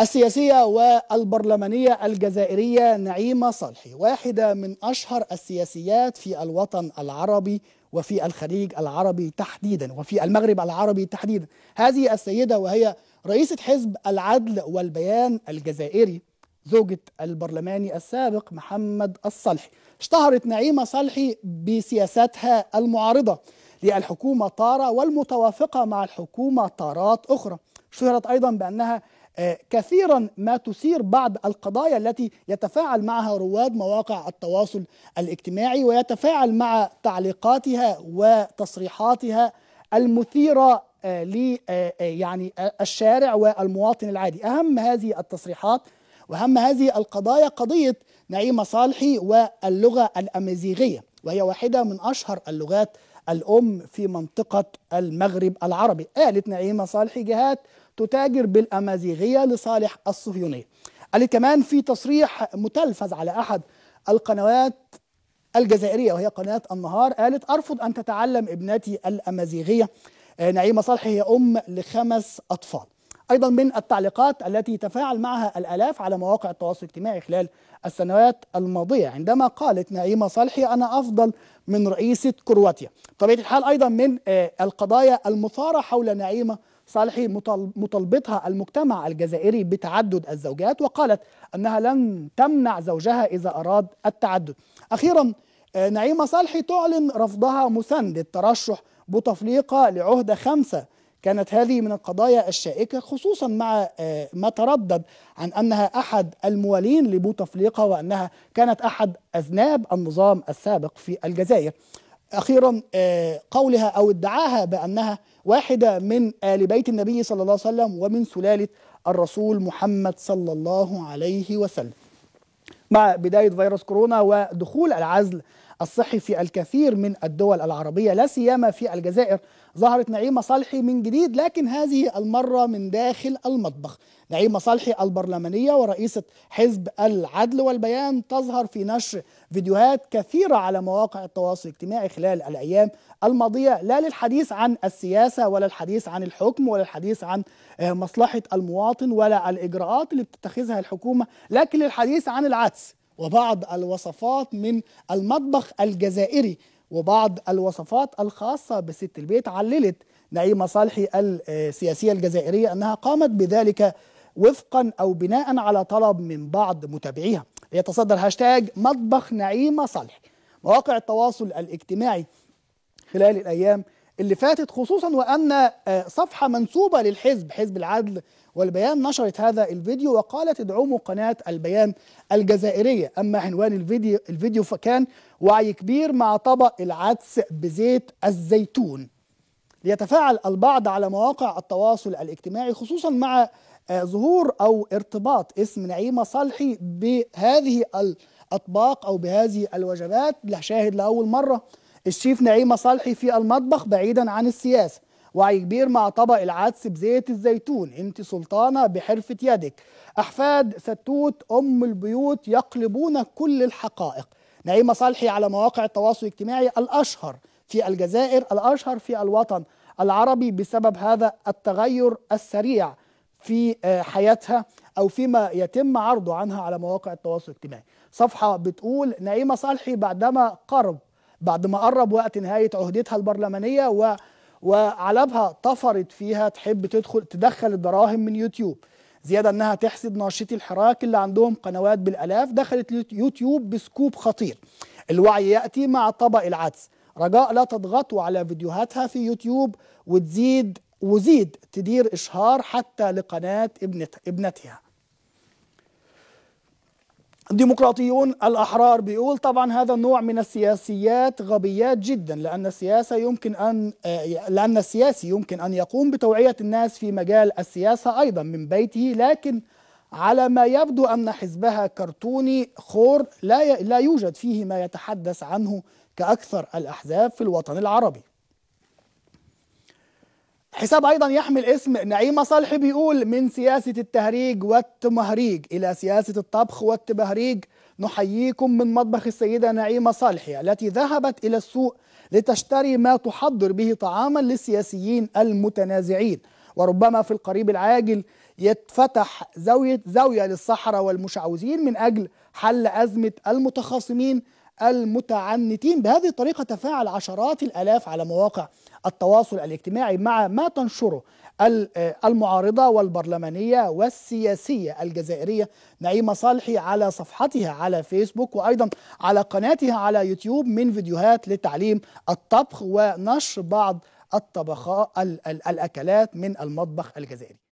السياسية والبرلمانية الجزائرية نعيمة صالحي واحدة من أشهر السياسيات في الوطن العربي وفي الخليج العربي تحديدا وفي المغرب العربي تحديدا هذه السيدة وهي رئيسة حزب العدل والبيان الجزائري زوجة البرلماني السابق محمد الصالحي اشتهرت نعيمة صالحي بسياساتها المعارضة للحكومة طارة والمتوافقة مع الحكومة طارات أخرى اشتهرت أيضا بأنها آه، كثيرا ما تثير بعض القضايا التي يتفاعل معها رواد مواقع التواصل الاجتماعي ويتفاعل مع تعليقاتها وتصريحاتها المثيره آه، ل آه، يعني الشارع والمواطن العادي اهم هذه التصريحات واهم هذه القضايا قضيه نعيمه صالحي واللغه الامازيغيه وهي واحده من اشهر اللغات الام في منطقه المغرب العربي قالت نعيمه صالحي جهات تتاجر بالأمازيغية لصالح الصهيونية قالت كمان في تصريح متلفز على أحد القنوات الجزائرية وهي قناة النهار قالت أرفض أن تتعلم ابنتي الأمازيغية آه، نعيمة صالحي هي أم لخمس أطفال أيضا من التعليقات التي تفاعل معها الآلاف على مواقع التواصل الاجتماعي خلال السنوات الماضية عندما قالت نعيمة صالحي أنا أفضل من رئيسة كرواتيا طبيعة الحال أيضا من آه، القضايا المثارة حول نعيمة صالحي مطالبتها المجتمع الجزائري بتعدد الزوجات وقالت أنها لن تمنع زوجها إذا أراد التعدد أخيرا آه، نعيمة صالحي تعلن رفضها مسند الترشح بتفليقة لعهدة خمسة كانت هذه من القضايا الشائكة خصوصا مع آه، ما تردد عن أنها أحد الموالين لبوتفليقة وأنها كانت أحد أذناب النظام السابق في الجزائر أخيرا آه، قولها أو ادعاها بأنها واحدة من آل بيت النبي صلى الله عليه وسلم ومن سلالة الرسول محمد صلى الله عليه وسلم مع بداية فيروس كورونا ودخول العزل الصحي في الكثير من الدول العربية لا سيما في الجزائر ظهرت نعيمة صالحي من جديد لكن هذه المرة من داخل المطبخ نعيمة صالحي البرلمانية ورئيسة حزب العدل والبيان تظهر في نشر فيديوهات كثيرة على مواقع التواصل الاجتماعي خلال الأيام الماضية لا للحديث عن السياسة ولا الحديث عن الحكم ولا الحديث عن آه، مصلحة المواطن ولا الإجراءات اللي بتتخذها الحكومة لكن للحديث عن العدس وبعض الوصفات من المطبخ الجزائري وبعض الوصفات الخاصة بست البيت عللت نعيمة صالحي السياسية الجزائرية أنها قامت بذلك وفقا أو بناء على طلب من بعض متابعيها يتصدر هاشتاج مطبخ نعيمة صالحي مواقع التواصل الاجتماعي خلال الأيام اللي فاتت خصوصا وأن آه، صفحة منسوبة للحزب حزب العدل والبيان نشرت هذا الفيديو وقالت ادعموا قناة البيان الجزائرية أما عنوان الفيديو, الفيديو فكان وعي كبير مع طبق العدس بزيت الزيتون ليتفاعل البعض على مواقع التواصل الاجتماعي خصوصا مع آه، ظهور أو ارتباط اسم نعيمة صالحي بهذه الأطباق أو بهذه الوجبات لا شاهد لأول مرة الشيف نعيمة صالحي في المطبخ بعيدا عن السياسة وعي كبير مع طبق العدس بزيت الزيتون انت سلطانة بحرفة يدك أحفاد ستوت أم البيوت يقلبون كل الحقائق نعيمة صالحي على مواقع التواصل الاجتماعي الأشهر في الجزائر الأشهر في الوطن العربي بسبب هذا التغير السريع في آه، حياتها أو فيما يتم عرضه عنها على مواقع التواصل الاجتماعي صفحة بتقول نعيمة صالحي بعدما قرب بعد ما قرب وقت نهايه عهدتها البرلمانيه و وعلبها طفرت فيها تحب تدخل تدخل الدراهم من يوتيوب زياده انها تحسد ناشطي الحراك اللي عندهم قنوات بالالاف دخلت يوتيوب بسكوب خطير الوعي ياتي مع طبق العدس رجاء لا تضغطوا على فيديوهاتها في يوتيوب وتزيد وزيد تدير اشهار حتى لقناه ابنتها ابنتها الديمقراطيون الأحرار بيقول طبعا هذا النوع من السياسيات غبيات جدا لأن السياسة يمكن أن آه، لأن السياسي يمكن أن يقوم بتوعية الناس في مجال السياسة أيضا من بيته لكن على ما يبدو أن حزبها كرتوني خور لا لا يوجد فيه ما يتحدث عنه كأكثر الأحزاب في الوطن العربي حساب ايضا يحمل اسم نعيمه صالحي بيقول من سياسه التهريج والتمهريج الى سياسه الطبخ والتبهريج نحييكم من مطبخ السيده نعيمه صالحي التي ذهبت الى السوق لتشتري ما تحضر به طعاما للسياسيين المتنازعين وربما في القريب العاجل يتفتح زاويه زاويه للصحراء والمشعوذين من اجل حل ازمه المتخاصمين المتعنتين بهذه الطريقة تفاعل عشرات الآلاف على مواقع التواصل الاجتماعي مع ما تنشره آه، المعارضة والبرلمانية والسياسية الجزائرية نعيمة صالحي على صفحتها على فيسبوك وأيضا على قناتها على يوتيوب من فيديوهات لتعليم الطبخ ونشر بعض الطبخات الأكلات من المطبخ الجزائري